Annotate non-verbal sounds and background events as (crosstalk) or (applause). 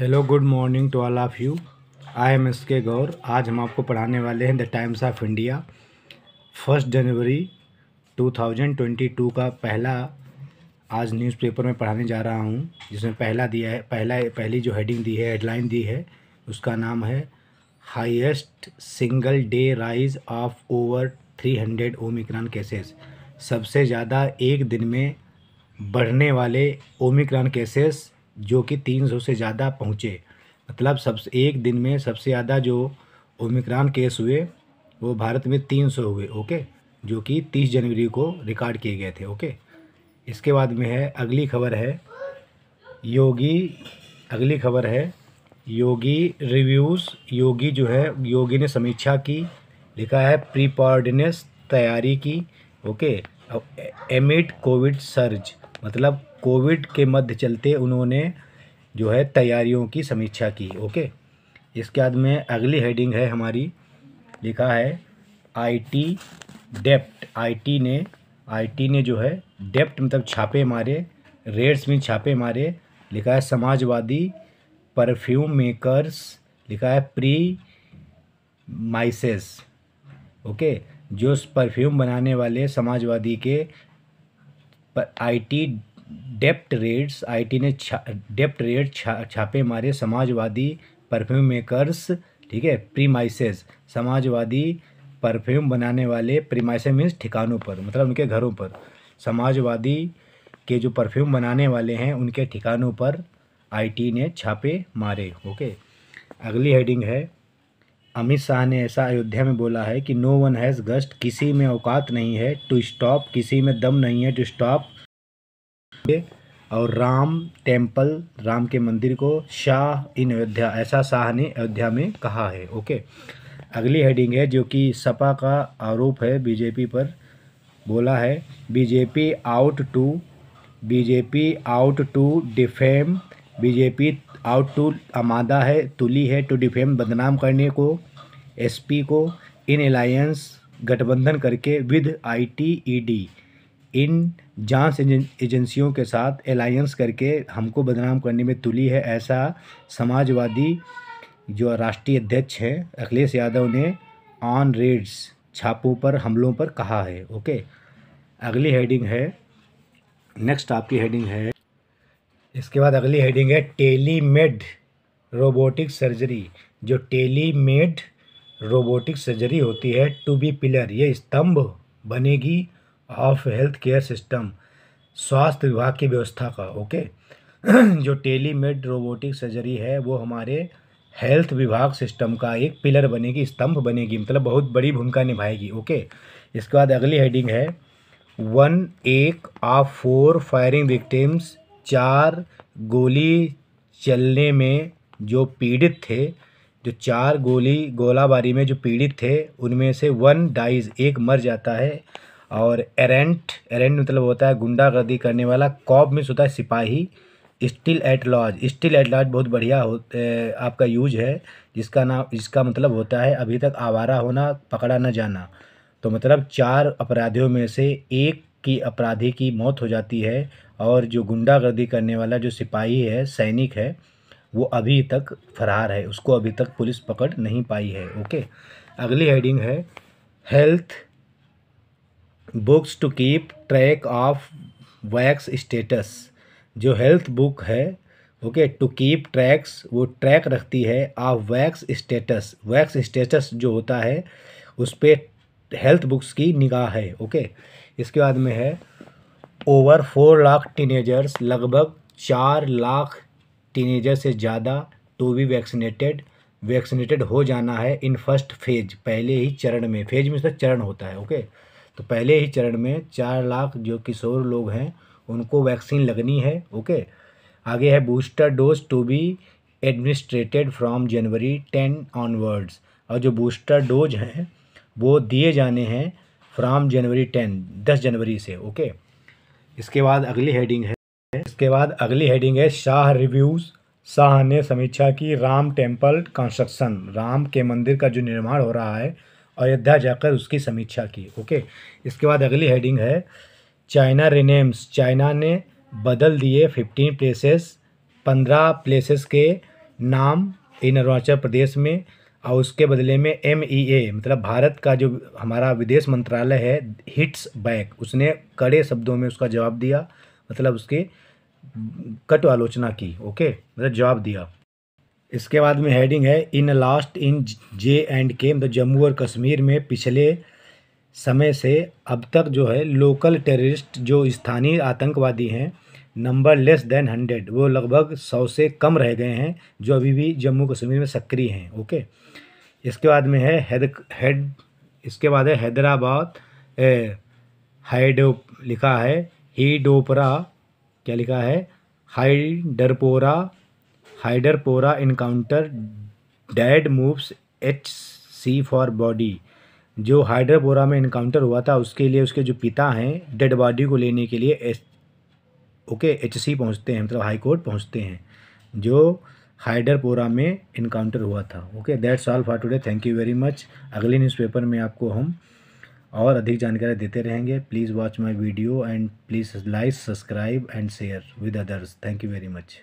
hello good morning to all of you I am S K Gaur आज हम आपको पढ़ाने वाले हैं the Times of India first January 2022 का पहला आज न्यूज़पेपर में पढ़ाने जा रहा हूँ जिसमें पहला दिया है पहला पहली जो हेडिंग दी है हेडलाइन दी है उसका नाम है highest single day rise of over 300 Omicron cases सबसे ज़्यादा एक दिन में बढ़ने वाले ओमिक्रॉन केसेस जो कि 300 से ज़्यादा पहुँचे मतलब सबसे एक दिन में सबसे ज़्यादा जो ओमिक्रॉन केस हुए वो भारत में 300 हुए ओके जो कि 30 जनवरी को रिकॉर्ड किए गए थे ओके इसके बाद में है अगली खबर है योगी अगली खबर है योगी रिव्यूज़ योगी जो है योगी ने समीक्षा की लिखा है प्रीपॉर्डनेस तैयारी की ओके एमिट कोविड सर्ज मतलब कोविड के मध्य चलते उन्होंने जो है तैयारियों की समीक्षा की ओके इसके बाद में अगली हेडिंग है हमारी लिखा है आईटी डेप्ट आईटी ने आईटी ने जो है डेप्ट मतलब छापे मारे रेड्स में छापे मारे लिखा है समाजवादी परफ्यूम मेकर्स लिखा है प्री माइसेस ओके जो परफ्यूम बनाने वाले समाजवादी के पर आईटी डेप्ट रेट्स आईटी ने छा डेप्ट रेट छा छापे मारे समाजवादी परफ्यूम मेकर्स ठीक है प्रीमाइसेस समाजवादी परफ्यूम बनाने वाले प्रीमाइसेस मीन्स ठिकानों पर मतलब उनके घरों पर समाजवादी के जो परफ्यूम बनाने वाले हैं उनके ठिकानों पर आईटी ने छापे मारे ओके अगली हेडिंग है अमित शाह ने ऐसा अयोध्या में बोला है कि नो वन हैज़ गस्ट किसी में औकात नहीं है टू स्टॉप किसी में दम नहीं है टू स्टॉप और राम टेम्पल राम के मंदिर को शाह इन अयोध्या ऐसा शाह ने अयोध्या में कहा है ओके अगली हेडिंग है जो कि सपा का आरोप है बीजेपी पर बोला है BJP out to BJP out to defame BJP out to आमादा है तुली है टू डिफेम बदनाम करने को एसपी को इन अलायंस गठबंधन करके विद आईटीईडी e इन जांच एजेंसियों के साथ अलायंस करके हमको बदनाम करने में तुली है ऐसा समाजवादी जो राष्ट्रीय अध्यक्ष हैं अखिलेश यादव ने ऑन रेड्स छापों पर हमलों पर कहा है ओके अगली हेडिंग है नेक्स्ट आपकी हेडिंग है इसके बाद अगली हेडिंग है टेलीमेड रोबोटिक सर्जरी जो टेलीमेड रोबोटिक सर्जरी होती है टू बी पिलर ये स्तंभ बनेगी ऑफ हेल्थ केयर सिस्टम स्वास्थ्य विभाग की व्यवस्था का ओके (clears throat) जो टेलीमेड रोबोटिक सर्जरी है वो हमारे हेल्थ विभाग सिस्टम का एक पिलर बनेगी स्तंभ बनेगी मतलब बहुत बड़ी भूमिका निभाएगी ओके इसके बाद अगली हेडिंग है वन एक ऑफ फोर फायरिंग विक्टिम्स चार गोली चलने में जो पीड़ित थे जो चार गोली गोलाबारी में जो पीड़ित थे उनमें से वन डाइज एक मर जाता है और एरेंट एरेंट मतलब होता है गुंडागर्दी करने वाला कॉब में होता है सिपाही still at large still at large बहुत बढ़िया हो ए, आपका यूज है जिसका नाम जिसका मतलब होता है अभी तक आवारा होना पकड़ा न जाना तो मतलब चार अपराधियों में से एक की अपराधी की मौत हो जाती है और जो गुंडागर्दी करने वाला जो सिपाही है सैनिक है वो अभी तक फरार है उसको अभी तक पुलिस पकड़ नहीं पाई है ओके अगली हेडिंग है health books to keep track of vax status जो हेल्थ बुक है ओके टू कीप ट्रैक्स वो ट्रैक रखती है of vax status vax status जो होता है उस पर हेल्थ बुक्स की निगाह है ओके इसके बाद में है ओवर फोर लाख टीनेजर्स लगभग चार लाख टीनेजर से ज़्यादा टू तो बी वैक्सीनेटेड वैक्सीनेटेड हो जाना है इन फर्स्ट फेज पहले ही चरण में फेज में इसका चरण होता है ओके तो पहले ही चरण में चार लाख जो किशोर लोग हैं उनको वैक्सीन लगनी है ओके आगे है booster dose to be administered from January ten onwards और जो बूस्टर डोज हैं वो दिए जाने हैं फ्राम जनवरी टेन दस जनवरी से ओके इसके बाद अगली हेडिंग है इसके बाद अगली हेडिंग है शाह रिव्यूज़ शाह ने समीक्षा की राम टेम्पल कंस्ट्रक्शन राम के मंदिर का जो निर्माण हो रहा है अयोध्या जाकर उसकी समीक्षा की ओके इसके बाद अगली हेडिंग है चाइना रिनेम्स चाइना ने बदल दिए फिफ्टीन प्लेसेस पंद्रह प्लेसेस के नाम इन अरुणाचल प्रदेश में और उसके बदले में एम ई ए मतलब भारत का जो हमारा विदेश मंत्रालय है हिट्स बैक उसने कड़े शब्दों में उसका जवाब दिया मतलब उसके कट आलोचना की ओके मतलब जवाब दिया इसके बाद में हेडिंग है in last in J and के मतलब जम्मू और कश्मीर में पिछले समय से अब तक जो है लोकल टेररिस्ट जो स्थानीय आतंकवादी हैं नंबर लेस देन हंड्रेड वो लगभग सौ से कम रह गए हैं जो अभी भी जम्मू कश्मीर में सक्रिय हैं ओके इसके बाद में है हैद हैड इसके बाद है हैदराबाद हाइडो लिखा है हीडोपरा क्या लिखा है Hyderpora Hyderpora encounter dad moves H C for body जो हाइड्रोपोरा में इनकाउंटर हुआ था उसके लिए उसके जो पिता हैं डेड बॉडी को लेने के लिए एच ओके एच सी पहुँचते हैं मतलब हाई कोर्ट पहुँचते हैं जो हाइडरपोरा में इनकाउंटर हुआ था okay that's all for today thank you very much अगले न्यूज़पेपर में आपको हम और अधिक जानकारी देते रहेंगे please watch my video and please like subscribe and share with others thank you very much